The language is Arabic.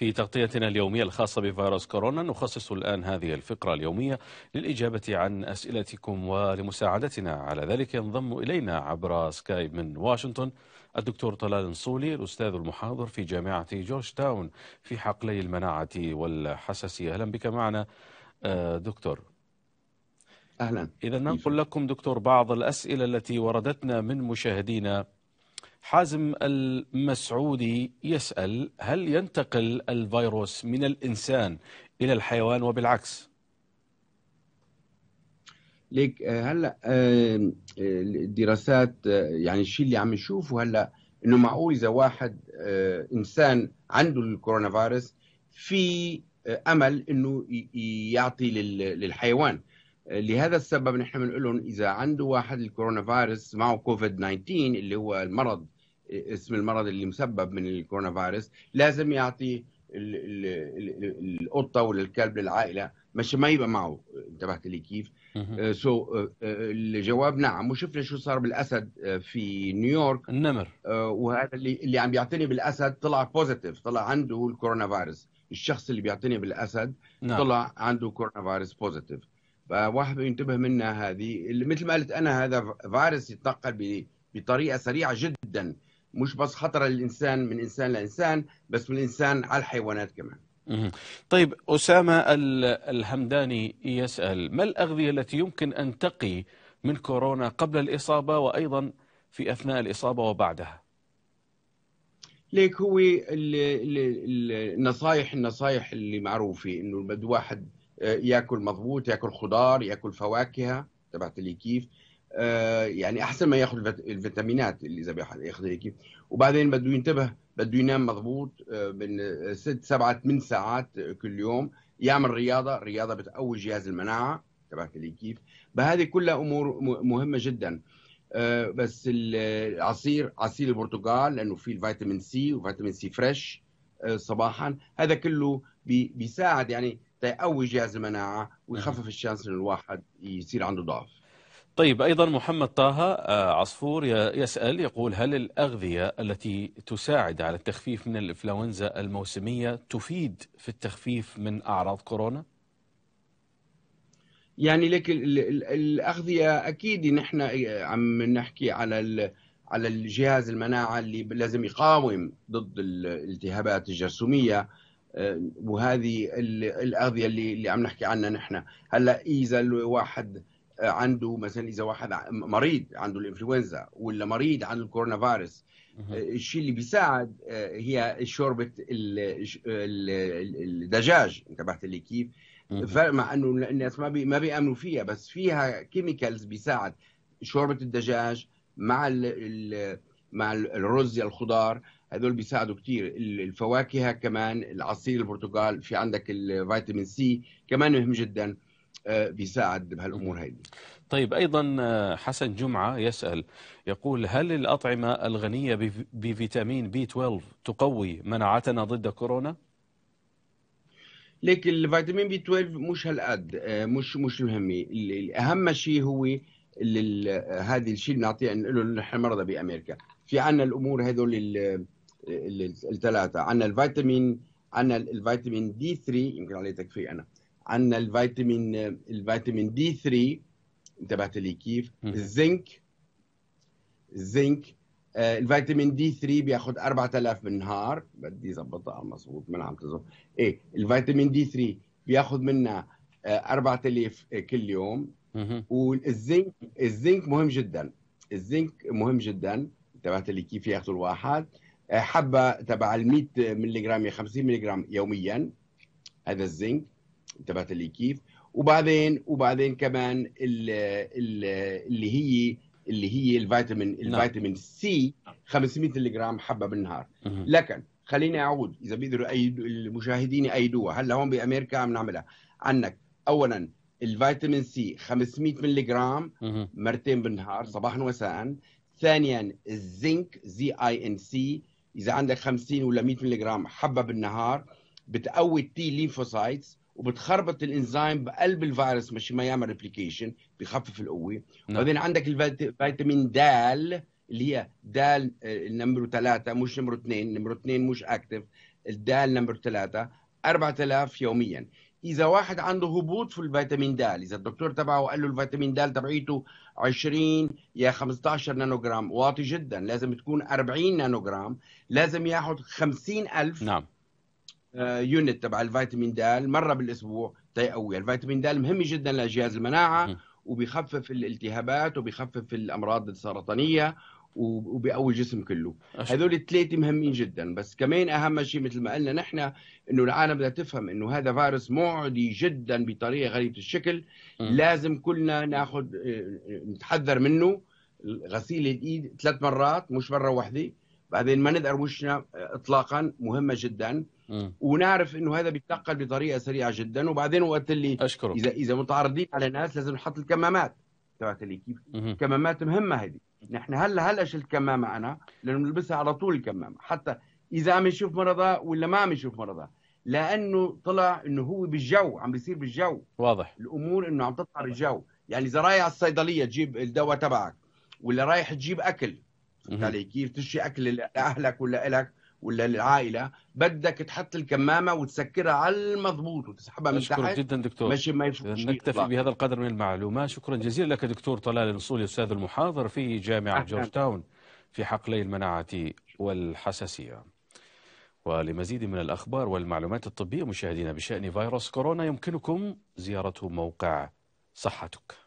في تغطيتنا اليومية الخاصة بفيروس كورونا نخصص الآن هذه الفقرة اليومية للإجابة عن أسئلتكم ولمساعدتنا على ذلك ينضم إلينا عبر سكايب من واشنطن الدكتور طلال نصولي الأستاذ المحاضر في جامعة جورج تاون في حقلي المناعة والحساسية أهلا بك معنا آه، دكتور أهلا إذا ننقل لكم دكتور بعض الأسئلة التي وردتنا من مشاهدينا حازم المسعودي يسأل هل ينتقل الفيروس من الإنسان إلى الحيوان وبالعكس؟ ليك آه، هلا الدراسات آه، آه، يعني الشيء اللي عم نشوفه هلا انه معقول اذا واحد انسان عنده الكورونا فيروس في امل انه يعطي للحيوان لهذا السبب نحن بنقول لهم اذا عنده واحد الكورونا فيروس معه كوفيد 19 اللي هو المرض اسم المرض اللي مسبب من الكورونا فيروس لازم يعطي القطه ولا الكلب للعائله مش ما يبقى معه انتبهت لي كيف؟ سو آه، so, آه، آه، الجواب نعم وشفنا شو صار بالاسد في نيويورك النمر وهذا اللي اللي عم بيعتني بالاسد طلع بوزيتيف طلع عنده الكورونا فيروس الشخص اللي بيعتني بالاسد نعم. طلع عنده كورونا فيروس بوزيتيف فواحد ينتبه منها هذه اللي مثل ما قلت انا هذا فيروس يتنقل بطريقه سريعه جدا مش بس خطر للانسان من انسان لانسان بس من انسان على الحيوانات كمان طيب اسامه الهمداني يسال ما الاغذيه التي يمكن ان تقي من كورونا قبل الاصابه وايضا في اثناء الاصابه وبعدها ليك هو النصايح النصايح اللي معروفه انه واحد آه، ياكل مضبوط ياكل خضار ياكل فواكه تبعت لي كيف آه، يعني احسن ما ياخذ الفيتامينات اللي اذا ياخذ هيك كيف وبعدين بده ينتبه بده ينام مضبوط آه، من ست سبعة ثمان ساعات كل يوم يعمل رياضه الرياضه بتقوي جهاز المناعه تبعت لي كيف فهذه كلها امور مهمه جدا بس العصير عصير البرتقال لانه فيه الفيتامين سي وفيتامين سي فريش صباحا هذا كله بيساعد يعني تقوي جهاز المناعه ويخفف نعم. الشانس ان الواحد يصير عنده ضعف طيب ايضا محمد طه آه، عصفور يسال يقول هل الاغذيه التي تساعد على التخفيف من الانفلونزا الموسميه تفيد في التخفيف من اعراض كورونا؟ يعني لك الاغذيه اكيد نحن آه، عم نحكي على على الجهاز المناعه اللي لازم يقاوم ضد الالتهابات الجرثوميه آه، وهذه الاغذيه اللي اللي عم نحكي عنها نحن هلا اذا الواحد آه، عنده مثلا اذا واحد مريض عنده الانفلونزا ولا مريض عنده الكورونا فيروس آه، الشيء اللي بيساعد هي شوربه الدجاج انتبهت لي كيف مع انه الناس ما ما بيامنوا فيها بس فيها كيميكالز بيساعد شوربه الدجاج مع ال مع الرز الخضار هذول بيساعدوا كثير الفواكه كمان العصير البرتقال في عندك الفيتامين سي كمان مهم جدا آه، بيساعد بهالامور هذه طيب ايضا آه، حسن جمعه يسال يقول هل الاطعمه الغنيه بفيتامين بي 12 تقوي مناعتنا ضد كورونا؟ ليك الفيتامين بي 12 مش هالقد آه، مش مش مهمه اهم شيء هو هذا الشيء بنعطيه نقول له نحن مرضى بامريكا في عنا الامور هذول الثلاثه عنا الفيتامين عنا الفيتامين دي 3 يمكن عليه تكفي انا عنا الفيتامين الفيتامين دي 3 انتبهت لي كيف الزنك الزنك آه الفيتامين دي 3 بياخذ 4000 بالنهار بدي ظبطها مضبوط ما عم تزبط ايه الفيتامين دي 3 بياخذ منا آه 4000 آه، كل يوم والزنك الزنك مهم جدا الزنك مهم جدا انتبهت لي كيف ياخذوا الواحد آه، حبه تبع ال 100 ملغ يا 50 ملغ يوميا هذا الزنك انتبهت لي كيف وبعدين وبعدين كمان اللي هي اللي هي الفيتامين نعم. الفيتامين سي 500 ملغ حبه بالنهار لكن خليني اعود اذا بيقدروا اي المشاهدين يأيدوها هلا هون بامريكا عم نعملها عندك اولا الفيتامين سي 500 ملغ مرتين بالنهار صباحا ومساء ثانيا الزنك زي اي ان سي اذا عندك 50 ولا 100 ملغ حبه بالنهار بتقوي التي ليمفوسايتس وبتخربط الانزيم بقلب الفيروس مش ما يعمل ريبليكيشن بخفف القوه نعم. وبعدين عندك الفيتامين دال اللي هي دال آه، نمره ثلاثة مش نمبر اثنين نمبر اثنين مش اكتف الدال نمبر ثلاثة 4000 يوميا اذا واحد عنده هبوط في الفيتامين د اذا الدكتور تبعه قال له الفيتامين د تبعيته 20 يا 15 نانو جرام واطي جدا لازم تكون 40 نانو جرام لازم ياخذ 50000 نعم يونت آه، تبع الفيتامين د مره بالاسبوع تيقوي طيب، الفيتامين د مهم جدا لجهاز المناعه وبيخفف الالتهابات وبيخفف الامراض السرطانيه وبقوي الجسم كله هذول الثلاثه مهمين جدا بس كمان اهم شيء مثل ما قلنا نحن انه العالم بدها تفهم انه هذا فيروس معدي جدا بطريقه غريبه الشكل م. لازم كلنا ناخذ نتحذر منه غسيل الايد ثلاث مرات مش مره واحده بعدين ما ندقر وشنا اطلاقا مهمه جدا م. ونعرف انه هذا بيتنقل بطريقه سريعه جدا وبعدين وقت اللي اذا اذا متعرضين على ناس لازم نحط الكمامات تبعت الاكيب كمامات مهمه هذه نحن هلا هلا شلت كمامه انا لانه بنلبسها على طول الكمامه حتى اذا عم يشوف مرضى ولا ما عم يشوف مرضى لانه طلع انه هو بالجو عم بيصير بالجو واضح الامور انه عم تطلع الجو يعني اذا رايح على الصيدليه تجيب الدواء تبعك ولا رايح تجيب اكل فهمت علي كيف تشي اكل لاهلك ولا الك ولا للعائلة بدك تحط الكمامه وتسكرها على المضبوط وتسحبها من تحت جدا دكتور ماشي ما نكتفي بهذا القدر من المعلومات شكرا جزيلا لك دكتور طلال الوصولي استاذ المحاضر في جامعه جورج تاون في حقلي المناعه والحساسيه ولمزيد من الأخبار والمعلومات الطبية مشاهدينا بشأن فيروس كورونا يمكنكم زيارة موقع صحتك